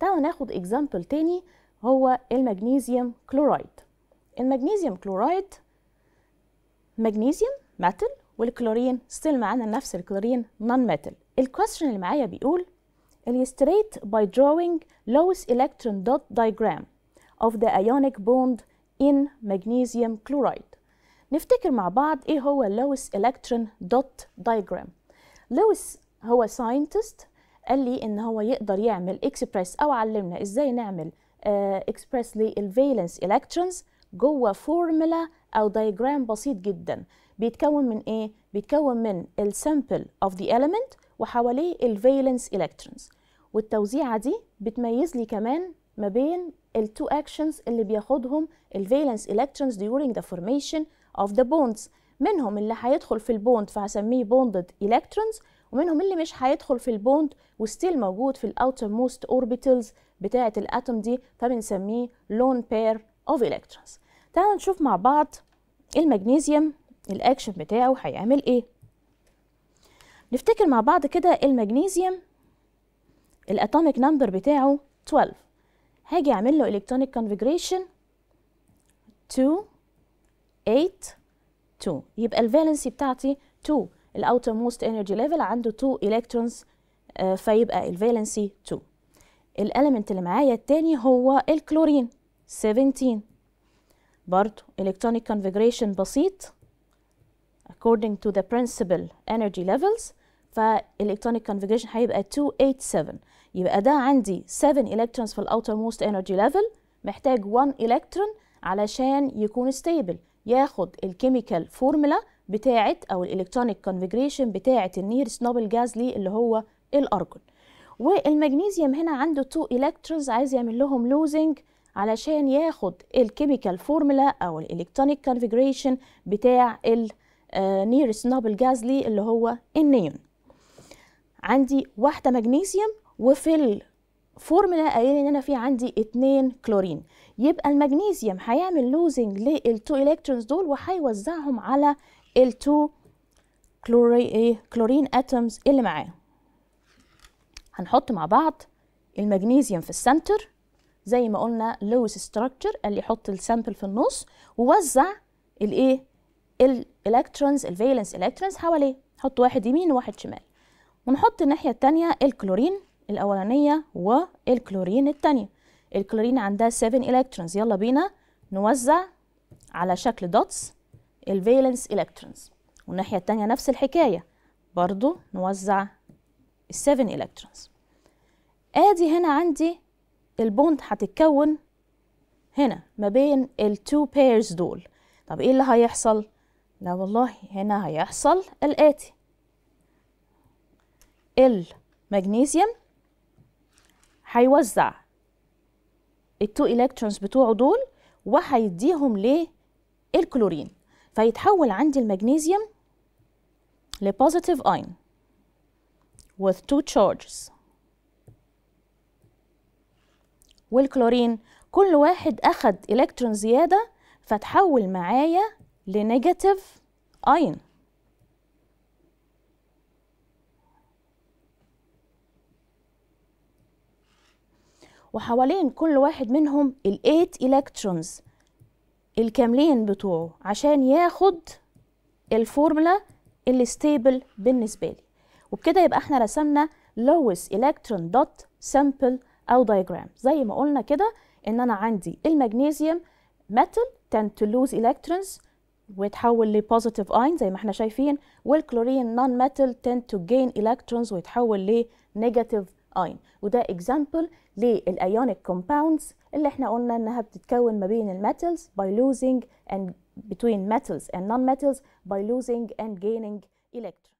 تعالوا ناخد اكزامبل تاني هو المغنيسيوم كلورايد المغنيسيوم كلورايد مغنيسيوم ميتال والكلورين ستيل معانا نفس الكلورين نون ميتال الكويشن اللي معايا بيقول illustrate by drawing lowest electron dot diagram of the ionic bond in magnesium chloride نفتكر مع بعض ايه هو lowest electron dot diagram lowest هو scientist قال لي ان هو يقدر يعمل اكسبريس او علمنا ازاي نعمل اكسبريس للفالنس الكترونز جوه فورمولا او دايجرام بسيط جدا بيتكون من ايه بيتكون من السامبل اوف ذا اليمنت وحواليه الفالنس الكترونز والتوزيعه دي بتميز لي كمان ما بين التو اكشنز اللي بياخدهم الفالنس الكترونز during the formation of the bonds منهم اللي هيدخل في البوند فهسميه بوندد الكترونز ومنهم اللي مش هيدخل في البوند وستيل موجود في الاوتر موست اوربيتلز بتاعه الاتوم دي فبنسميه لون بير اوف الكترونز تعالوا نشوف مع بعض المغنيسيوم الاكشن بتاعه هيعمل ايه نفتكر مع بعض كده المغنيسيوم الاتوميك نمبر بتاعه 12 هاجي اعمل له الكترونيك كونفيجريشن 2 8 2 يبقى الفالنسي بتاعتي 2 الاوتر موست انرجي ليفل عنده 2 الكترونز آه، فيبقى الفالنسي 2 الاليمنت اللي معايا الثاني هو الكلورين 17 برضو الكترونيك كونفيجريشن بسيط according to the principal energy levels فالالكترونيك كونفيجريشن هيبقى 287 يبقى ده عندي 7 الكترونز في الاوتر موست انرجي ليفل محتاج 1 الكترون علشان يكون ستيبل ياخد الكيميكال فورمولا بتاعت او الالكترونيك كونفجريشن بتاعت النيرس نوبل جاز لي اللي هو الارجون والمغنيسيوم هنا عنده تو الكترونز عايز يعمل لهم لوزنج علشان ياخد الكيميكال فورمولا او الالكترونيك كونفجريشن بتاع النيرس آه، نوبل جاز لي اللي هو النيون عندي واحده مغنيسيوم وفي الفورمولا قايل ان انا في عندي اتنين كلورين يبقى المغنيسيوم هيعمل لوزنج للتو الكترونز دول وهيوزعهم على ال 2 كلورين اتومز اللي معاه هنحط مع بعض المغنيسيوم في السنتر زي ما قلنا لويس ستراكشر قال لي يحط السامبل في النص ووزع الايه الالكترونز الفالنس الكترونز حواليه حط واحد يمين وواحد شمال ونحط الناحيه الثانيه الكلورين الاولانيه والكلورين الثانيه الكلورين عندها 7 الكترونز يلا بينا نوزع على شكل دوتس الفالنس الكترونز والناحية التانية نفس الحكاية برضو نوزع ال7 الكترونز ادي هنا عندي البوند هتتكون هنا ما بين التو بيرز دول طب ايه اللي هيحصل لا والله هنا هيحصل الاتي المغنيسيوم هيوزع التو الكترونز بتوعه دول وهيديهم للكلورين فيتحول عندي المغنيسيوم لبوزيتيف اين with two charges والكلورين كل واحد أخد إلكترون زيادة فتحول معايا لنيجاتيف أين وحوالين كل واحد منهم الـ 8 إلكترونز الكاملين بتوعه عشان ياخد الفورملا اللي ستيبل بالنسبه لي وبكده يبقى احنا رسمنا لويس الكترون دوت سامبل او دايجرام زي ما قلنا كده ان انا عندي المغنيسيوم metal tend to lose electrons ويتحول لبوزيتيف اين زي ما احنا شايفين والكلورين نون ميتال tend to gain electrons ويتحول لنيجاتيف اين وده اكزامبل للايونيك كومباوندز اللي احنا قلنا انها بتتكون ما بين الميتلز باي losing اند بتوين ميتلز اند نون metals by losing and gaining electrons